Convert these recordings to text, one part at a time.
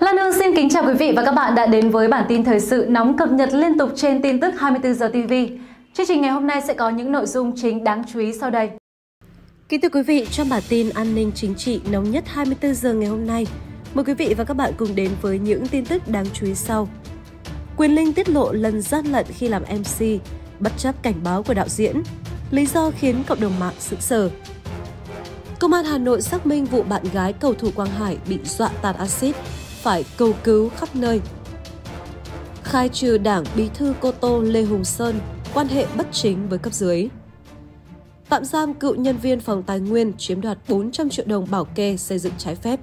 Lan Hương xin kính chào quý vị và các bạn đã đến với bản tin thời sự nóng cập nhật liên tục trên tin tức 24 giờ TV. Chương trình ngày hôm nay sẽ có những nội dung chính đáng chú ý sau đây. Kính thưa quý vị, trong bản tin an ninh chính trị nóng nhất 24 giờ ngày hôm nay, mời quý vị và các bạn cùng đến với những tin tức đáng chú ý sau. Quyền Linh tiết lộ lần gian lận khi làm MC, bất chấp cảnh báo của đạo diễn, lý do khiến cộng đồng mạng sững sờ. Công an Hà Nội xác minh vụ bạn gái cầu thủ Quang Hải bị dọa tạt axit phải cầu cứu khắp nơi. Khai trừ đảng bí thư Cô Tô Lê Hùng Sơn, quan hệ bất chính với cấp dưới. Tạm giam cựu nhân viên phòng tài nguyên chiếm đoạt 400 triệu đồng bảo kê xây dựng trái phép.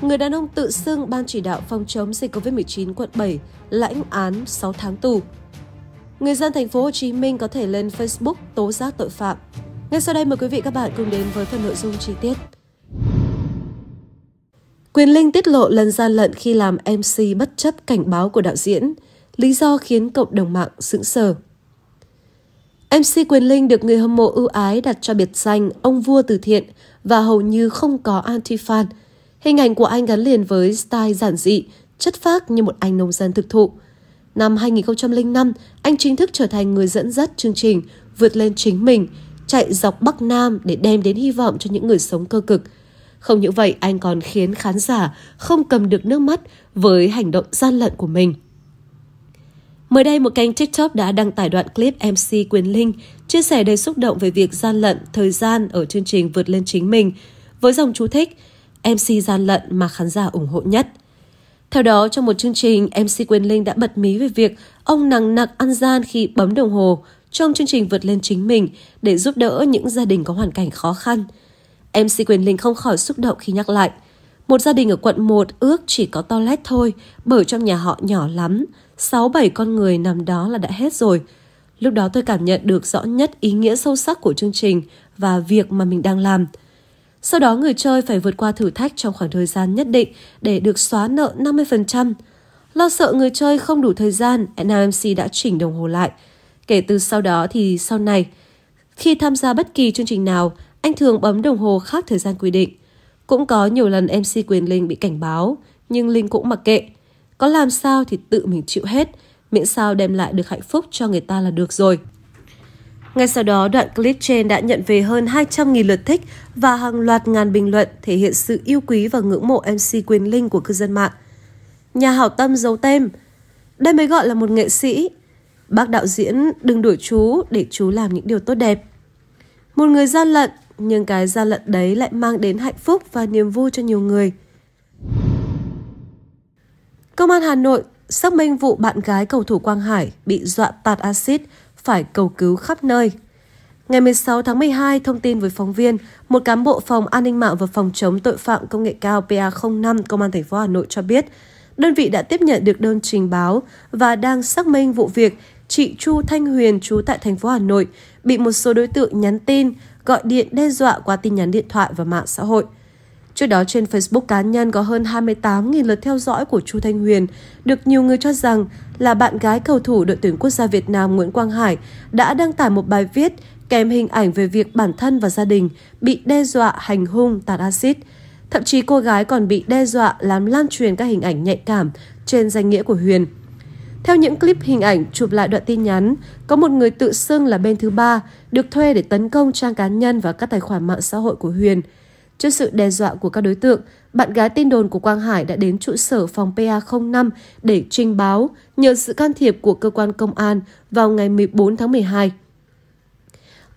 Người đàn ông tự xưng Ban chỉ đạo phòng chống dịch COVID-19 quận 7 lãnh án 6 tháng tù. Người dân thành phố Hồ Chí Minh có thể lên Facebook tố giác tội phạm. Ngay sau đây mời quý vị các bạn cùng đến với phần nội dung chi tiết. Quyền Linh tiết lộ lần gian lận khi làm MC bất chấp cảnh báo của đạo diễn, lý do khiến cộng đồng mạng sững sờ. MC Quyền Linh được người hâm mộ ưu ái đặt cho biệt danh ông vua từ thiện và hầu như không có anti-fan. Hình ảnh của anh gắn liền với style giản dị, chất phác như một anh nông dân thực thụ. Năm 2005, anh chính thức trở thành người dẫn dắt chương trình Vượt lên chính mình, chạy dọc Bắc Nam để đem đến hy vọng cho những người sống cơ cực – không những vậy, anh còn khiến khán giả không cầm được nước mắt với hành động gian lận của mình. Mới đây, một kênh TikTok đã đăng tải đoạn clip MC Quyền Linh chia sẻ đầy xúc động về việc gian lận thời gian ở chương trình Vượt lên chính mình với dòng chú thích MC gian lận mà khán giả ủng hộ nhất. Theo đó, trong một chương trình, MC Quyền Linh đã bật mí về việc ông nặng nặc ăn gian khi bấm đồng hồ trong chương trình Vượt lên chính mình để giúp đỡ những gia đình có hoàn cảnh khó khăn – MC Quyền Linh không khỏi xúc động khi nhắc lại. Một gia đình ở quận 1 ước chỉ có toilet thôi, bởi trong nhà họ nhỏ lắm. 6-7 con người nằm đó là đã hết rồi. Lúc đó tôi cảm nhận được rõ nhất ý nghĩa sâu sắc của chương trình và việc mà mình đang làm. Sau đó người chơi phải vượt qua thử thách trong khoảng thời gian nhất định để được xóa nợ 50%. Lo sợ người chơi không đủ thời gian, NMC đã chỉnh đồng hồ lại. Kể từ sau đó thì sau này, khi tham gia bất kỳ chương trình nào, anh thường bấm đồng hồ khác thời gian quy định. Cũng có nhiều lần MC Quyền Linh bị cảnh báo, nhưng Linh cũng mặc kệ. Có làm sao thì tự mình chịu hết, miễn sao đem lại được hạnh phúc cho người ta là được rồi. Ngay sau đó, đoạn clip trên đã nhận về hơn 200.000 lượt thích và hàng loạt ngàn bình luận thể hiện sự yêu quý và ngưỡng mộ MC Quyền Linh của cư dân mạng. Nhà hảo tâm giấu tên, đây mới gọi là một nghệ sĩ. Bác đạo diễn đừng đuổi chú để chú làm những điều tốt đẹp. Một người gian lận nhưng cái gian lận đấy lại mang đến hạnh phúc và niềm vui cho nhiều người. Công an Hà Nội xác minh vụ bạn gái cầu thủ Quang Hải bị dọa tạt axit phải cầu cứu khắp nơi. Ngày 16 tháng 12, thông tin với phóng viên, một cán bộ phòng an ninh mạng và phòng chống tội phạm công nghệ cao PA05 Công an thành phố Hà Nội cho biết, đơn vị đã tiếp nhận được đơn trình báo và đang xác minh vụ việc chị Chu Thanh Huyền trú tại thành phố Hà Nội bị một số đối tượng nhắn tin gọi điện đe dọa qua tin nhắn điện thoại và mạng xã hội. Trước đó trên Facebook cá nhân có hơn 28.000 lượt theo dõi của Chu Thanh Huyền, được nhiều người cho rằng là bạn gái cầu thủ đội tuyển quốc gia Việt Nam Nguyễn Quang Hải đã đăng tải một bài viết kèm hình ảnh về việc bản thân và gia đình bị đe dọa hành hung tạt axit. Thậm chí cô gái còn bị đe dọa làm lan truyền các hình ảnh nhạy cảm trên danh nghĩa của Huyền – theo những clip hình ảnh chụp lại đoạn tin nhắn, có một người tự xưng là bên thứ ba được thuê để tấn công trang cá nhân và các tài khoản mạng xã hội của Huyền. Trước sự đe dọa của các đối tượng, bạn gái tin đồn của Quang Hải đã đến trụ sở phòng PA05 để trình báo nhờ sự can thiệp của cơ quan công an vào ngày 14 tháng 12.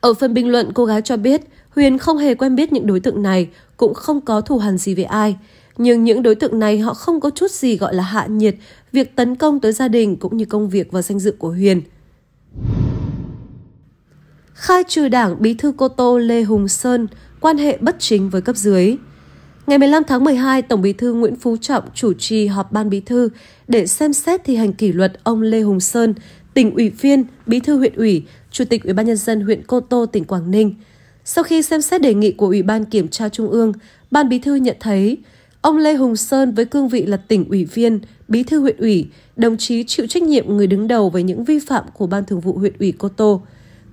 Ở phần bình luận, cô gái cho biết Huyền không hề quen biết những đối tượng này, cũng không có thù hằn gì với ai. Nhưng những đối tượng này họ không có chút gì gọi là hạ nhiệt việc tấn công tới gia đình cũng như công việc và danh dự của Huyền. Khai trừ đảng bí thư Cô Tô Lê Hùng Sơn, quan hệ bất chính với cấp dưới. Ngày 15 tháng 12, Tổng Bí thư Nguyễn Phú Trọng chủ trì họp Ban Bí thư để xem xét thi hành kỷ luật ông Lê Hùng Sơn, tỉnh ủy viên, bí thư huyện ủy, chủ tịch Ủy ban nhân dân huyện Cô Tô, tỉnh Quảng Ninh. Sau khi xem xét đề nghị của Ủy ban Kiểm tra Trung ương, Ban Bí thư nhận thấy Ông Lê Hùng Sơn với cương vị là tỉnh ủy viên, bí thư huyện ủy, đồng chí chịu trách nhiệm người đứng đầu về những vi phạm của Ban Thường vụ huyện ủy Cô Tô.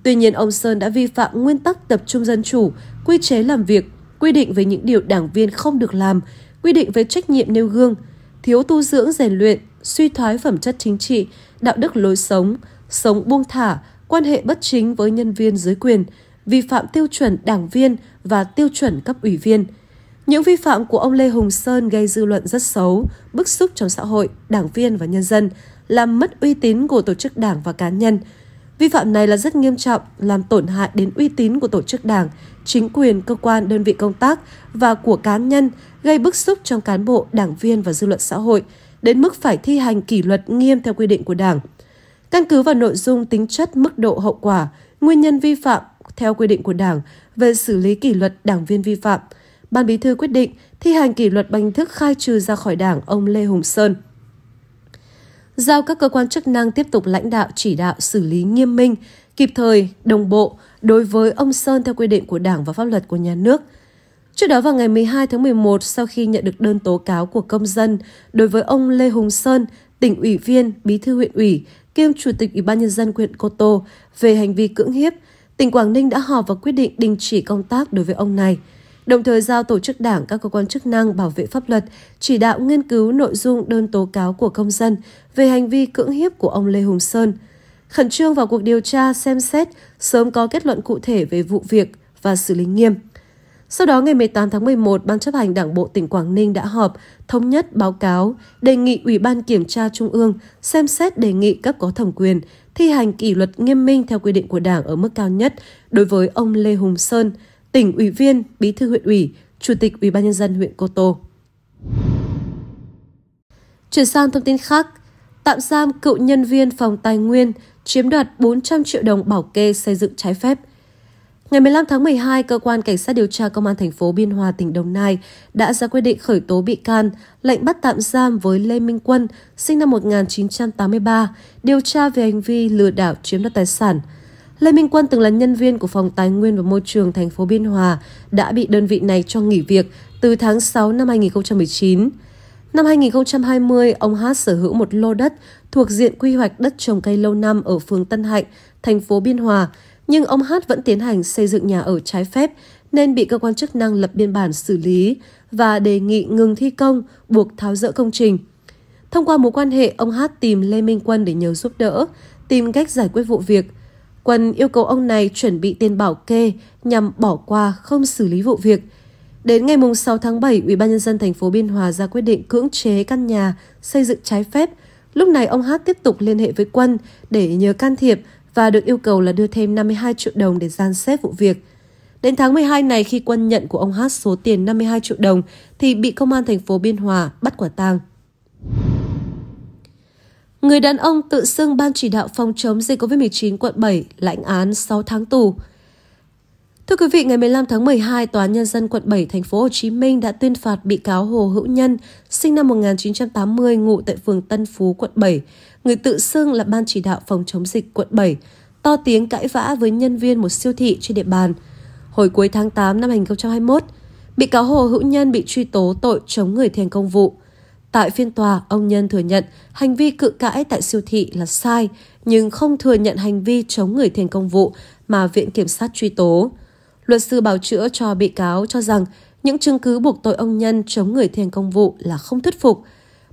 Tuy nhiên, ông Sơn đã vi phạm nguyên tắc tập trung dân chủ, quy chế làm việc, quy định về những điều đảng viên không được làm, quy định về trách nhiệm nêu gương, thiếu tu dưỡng rèn luyện, suy thoái phẩm chất chính trị, đạo đức lối sống, sống buông thả, quan hệ bất chính với nhân viên dưới quyền, vi phạm tiêu chuẩn đảng viên và tiêu chuẩn cấp ủy viên – những vi phạm của ông Lê Hùng Sơn gây dư luận rất xấu, bức xúc trong xã hội, đảng viên và nhân dân, làm mất uy tín của tổ chức đảng và cá nhân. Vi phạm này là rất nghiêm trọng, làm tổn hại đến uy tín của tổ chức đảng, chính quyền, cơ quan, đơn vị công tác và của cá nhân, gây bức xúc trong cán bộ, đảng viên và dư luận xã hội, đến mức phải thi hành kỷ luật nghiêm theo quy định của đảng. Căn cứ vào nội dung tính chất mức độ hậu quả, nguyên nhân vi phạm theo quy định của đảng về xử lý kỷ luật đảng viên vi phạm – Ban Bí thư quyết định thi hành kỷ luật bằng thức khai trừ ra khỏi Đảng ông Lê Hùng Sơn. Giao các cơ quan chức năng tiếp tục lãnh đạo chỉ đạo xử lý nghiêm minh, kịp thời, đồng bộ đối với ông Sơn theo quy định của Đảng và pháp luật của nhà nước. Trước đó vào ngày 12 tháng 11, sau khi nhận được đơn tố cáo của công dân đối với ông Lê Hùng Sơn, tỉnh ủy viên, bí thư huyện ủy, kiêm chủ tịch Ủy ban nhân dân huyện Cô Tô về hành vi cưỡng hiếp, tỉnh Quảng Ninh đã họp và quyết định đình chỉ công tác đối với ông này đồng thời giao tổ chức đảng các cơ quan chức năng bảo vệ pháp luật chỉ đạo nghiên cứu nội dung đơn tố cáo của công dân về hành vi cưỡng hiếp của ông Lê Hùng Sơn, khẩn trương vào cuộc điều tra xem xét, sớm có kết luận cụ thể về vụ việc và xử lý nghiêm. Sau đó, ngày 18 tháng 11, Ban chấp hành Đảng Bộ tỉnh Quảng Ninh đã họp, thống nhất báo cáo, đề nghị Ủy ban Kiểm tra Trung ương xem xét đề nghị cấp có thẩm quyền thi hành kỷ luật nghiêm minh theo quy định của Đảng ở mức cao nhất đối với ông Lê Hùng Sơn – tỉnh ủy viên, bí thư huyện ủy, chủ tịch ủy ban nhân dân huyện Cô Tô. Chuyển sang thông tin khác, tạm giam cựu nhân viên phòng tài nguyên chiếm đoạt 400 triệu đồng bảo kê xây dựng trái phép. Ngày 15 tháng 12, cơ quan cảnh sát điều tra công an thành phố Biên Hòa tỉnh Đồng Nai đã ra quyết định khởi tố bị can, lệnh bắt tạm giam với Lê Minh Quân, sinh năm 1983, điều tra về hành vi lừa đảo chiếm đoạt tài sản Lê Minh Quân từng là nhân viên của Phòng Tài nguyên và Môi trường thành phố Biên Hòa, đã bị đơn vị này cho nghỉ việc từ tháng 6 năm 2019. Năm 2020, ông Hát sở hữu một lô đất thuộc diện quy hoạch đất trồng cây lâu năm ở phường Tân Hạnh, thành phố Biên Hòa, nhưng ông Hát vẫn tiến hành xây dựng nhà ở trái phép nên bị cơ quan chức năng lập biên bản xử lý và đề nghị ngừng thi công, buộc tháo rỡ công trình. Thông qua mối quan hệ, ông Hát tìm Lê Minh Quân để nhờ giúp đỡ, tìm cách giải quyết vụ việc – Quân yêu cầu ông này chuẩn bị tiền bảo kê nhằm bỏ qua không xử lý vụ việc. Đến ngày 6 tháng 7, dân thành phố Biên Hòa ra quyết định cưỡng chế căn nhà xây dựng trái phép. Lúc này ông Hát tiếp tục liên hệ với Quân để nhờ can thiệp và được yêu cầu là đưa thêm 52 triệu đồng để gian xếp vụ việc. Đến tháng 12 này khi Quân nhận của ông Hát số tiền 52 triệu đồng thì bị công an thành phố Biên Hòa bắt quả tang. Người đàn ông tự xưng Ban chỉ đạo phòng chống dịch COVID-19 quận 7 lãnh án 6 tháng tù. Thưa quý vị, ngày 15 tháng 12, Tòa Nhân dân quận 7, thành phố Hồ Chí Minh đã tuyên phạt bị cáo Hồ Hữu Nhân, sinh năm 1980, ngụ tại phường Tân Phú, quận 7, người tự xưng là Ban chỉ đạo phòng chống dịch quận 7, to tiếng cãi vã với nhân viên một siêu thị trên địa bàn. Hồi cuối tháng 8 năm 2021, bị cáo Hồ Hữu Nhân bị truy tố tội chống người thi hành công vụ. Tại phiên tòa, ông Nhân thừa nhận hành vi cự cãi tại siêu thị là sai, nhưng không thừa nhận hành vi chống người thi hành công vụ mà Viện Kiểm sát truy tố. Luật sư bào chữa cho bị cáo cho rằng những chứng cứ buộc tội ông Nhân chống người thi hành công vụ là không thuyết phục.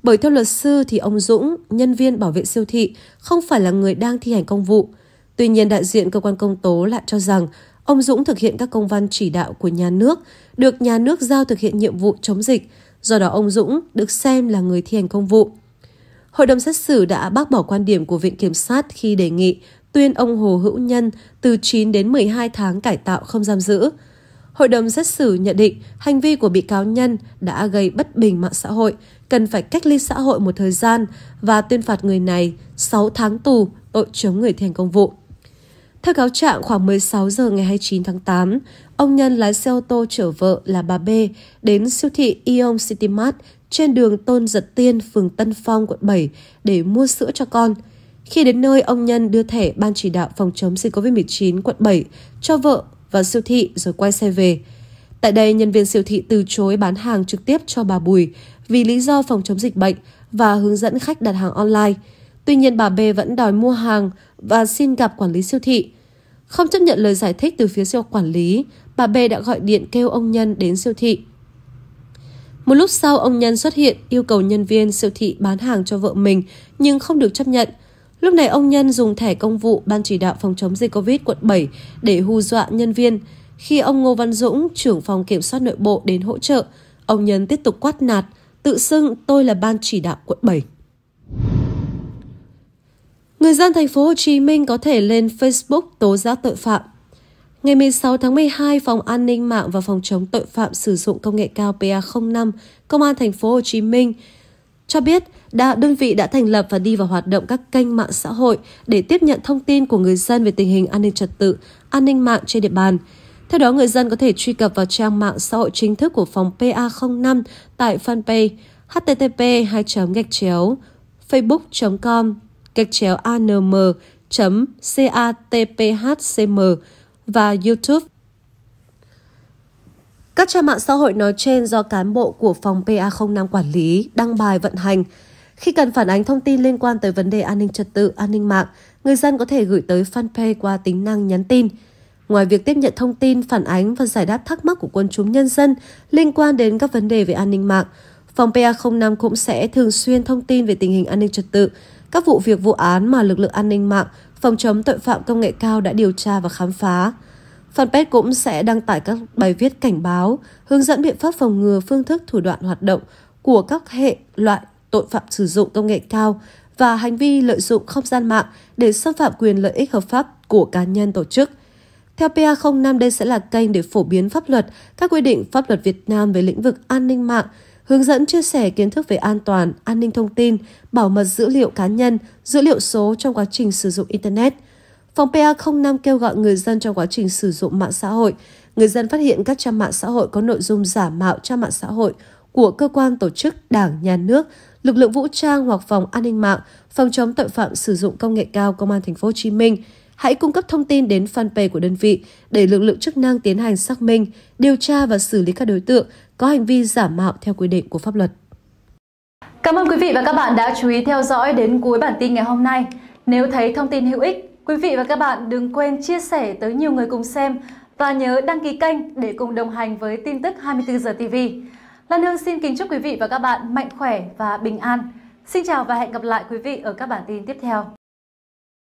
Bởi theo luật sư thì ông Dũng, nhân viên bảo vệ siêu thị, không phải là người đang thi hành công vụ. Tuy nhiên đại diện cơ quan công tố lại cho rằng ông Dũng thực hiện các công văn chỉ đạo của nhà nước, được nhà nước giao thực hiện nhiệm vụ chống dịch – do đó ông Dũng được xem là người thi hành công vụ. Hội đồng xét xử đã bác bỏ quan điểm của Viện Kiểm sát khi đề nghị tuyên ông Hồ Hữu Nhân từ 9 đến 12 tháng cải tạo không giam giữ. Hội đồng xét xử nhận định hành vi của bị cáo Nhân đã gây bất bình mạng xã hội, cần phải cách ly xã hội một thời gian và tuyên phạt người này 6 tháng tù tội chống người thi hành công vụ. Theo cáo trạng, khoảng 16 giờ ngày 29 tháng 8, ông Nhân lái xe ô tô chở vợ là bà B đến siêu thị Ion City Mart trên đường Tôn Giật Tiên, phường Tân Phong, quận 7 để mua sữa cho con. Khi đến nơi, ông Nhân đưa thẻ Ban chỉ đạo phòng chống dịch COVID-19 quận 7 cho vợ vào siêu thị rồi quay xe về. Tại đây, nhân viên siêu thị từ chối bán hàng trực tiếp cho bà Bùi vì lý do phòng chống dịch bệnh và hướng dẫn khách đặt hàng online. Tuy nhiên, bà B vẫn đòi mua hàng và xin gặp quản lý siêu thị. Không chấp nhận lời giải thích từ phía siêu quản lý, bà B đã gọi điện kêu ông Nhân đến siêu thị. Một lúc sau ông Nhân xuất hiện yêu cầu nhân viên siêu thị bán hàng cho vợ mình nhưng không được chấp nhận. Lúc này ông Nhân dùng thẻ công vụ Ban chỉ đạo phòng chống dịch Covid quận 7 để hù dọa nhân viên. Khi ông Ngô Văn Dũng, trưởng phòng kiểm soát nội bộ đến hỗ trợ, ông Nhân tiếp tục quát nạt, tự xưng tôi là Ban chỉ đạo quận 7. Người dân thành phố Hồ Chí Minh có thể lên Facebook tố giác tội phạm. Ngày 16 tháng 12, Phòng An ninh mạng và Phòng chống tội phạm sử dụng công nghệ cao PA05, Công an thành phố Hồ Chí Minh cho biết đã đơn vị đã thành lập và đi vào hoạt động các kênh mạng xã hội để tiếp nhận thông tin của người dân về tình hình an ninh trật tự, an ninh mạng trên địa bàn. Theo đó, người dân có thể truy cập vào trang mạng xã hội chính thức của phòng PA05 tại fanpage http 2 gạch chéo facebook.com gạch chéo anm.catphcm và YouTube. Các trang mạng xã hội nói trên do cán bộ của phòng PA05 quản lý, đăng bài vận hành. Khi cần phản ánh thông tin liên quan tới vấn đề an ninh trật tự, an ninh mạng, người dân có thể gửi tới fanpage qua tính năng nhắn tin. Ngoài việc tiếp nhận thông tin, phản ánh và giải đáp thắc mắc của quân chúng nhân dân liên quan đến các vấn đề về an ninh mạng, phòng PA05 cũng sẽ thường xuyên thông tin về tình hình an ninh trật tự, các vụ việc vụ án mà lực lượng an ninh mạng, phòng chống tội phạm công nghệ cao đã điều tra và khám phá. Fanpage cũng sẽ đăng tải các bài viết cảnh báo, hướng dẫn biện pháp phòng ngừa phương thức thủ đoạn hoạt động của các hệ loại tội phạm sử dụng công nghệ cao và hành vi lợi dụng không gian mạng để xâm phạm quyền lợi ích hợp pháp của cá nhân tổ chức. Theo PA05, đây sẽ là kênh để phổ biến pháp luật, các quy định pháp luật Việt Nam về lĩnh vực an ninh mạng, hướng dẫn chia sẻ kiến thức về an toàn, an ninh thông tin, bảo mật dữ liệu cá nhân, dữ liệu số trong quá trình sử dụng Internet. Phòng PA05 kêu gọi người dân trong quá trình sử dụng mạng xã hội, người dân phát hiện các trang mạng xã hội có nội dung giả mạo trang mạng xã hội của cơ quan tổ chức, đảng, nhà nước, lực lượng vũ trang hoặc phòng an ninh mạng, phòng chống tội phạm sử dụng công nghệ cao công an thành phố Hồ Chí Minh hãy cung cấp thông tin đến fanpage của đơn vị để lực lượng chức năng tiến hành xác minh, điều tra và xử lý các đối tượng có hành vi giả mạo theo quy định của pháp luật. Cảm ơn quý vị và các bạn đã chú ý theo dõi đến cuối bản tin ngày hôm nay. Nếu thấy thông tin hữu ích, quý vị và các bạn đừng quên chia sẻ tới nhiều người cùng xem và nhớ đăng ký kênh để cùng đồng hành với tin tức 24 giờ TV. Lan Hương xin kính chúc quý vị và các bạn mạnh khỏe và bình an. Xin chào và hẹn gặp lại quý vị ở các bản tin tiếp theo.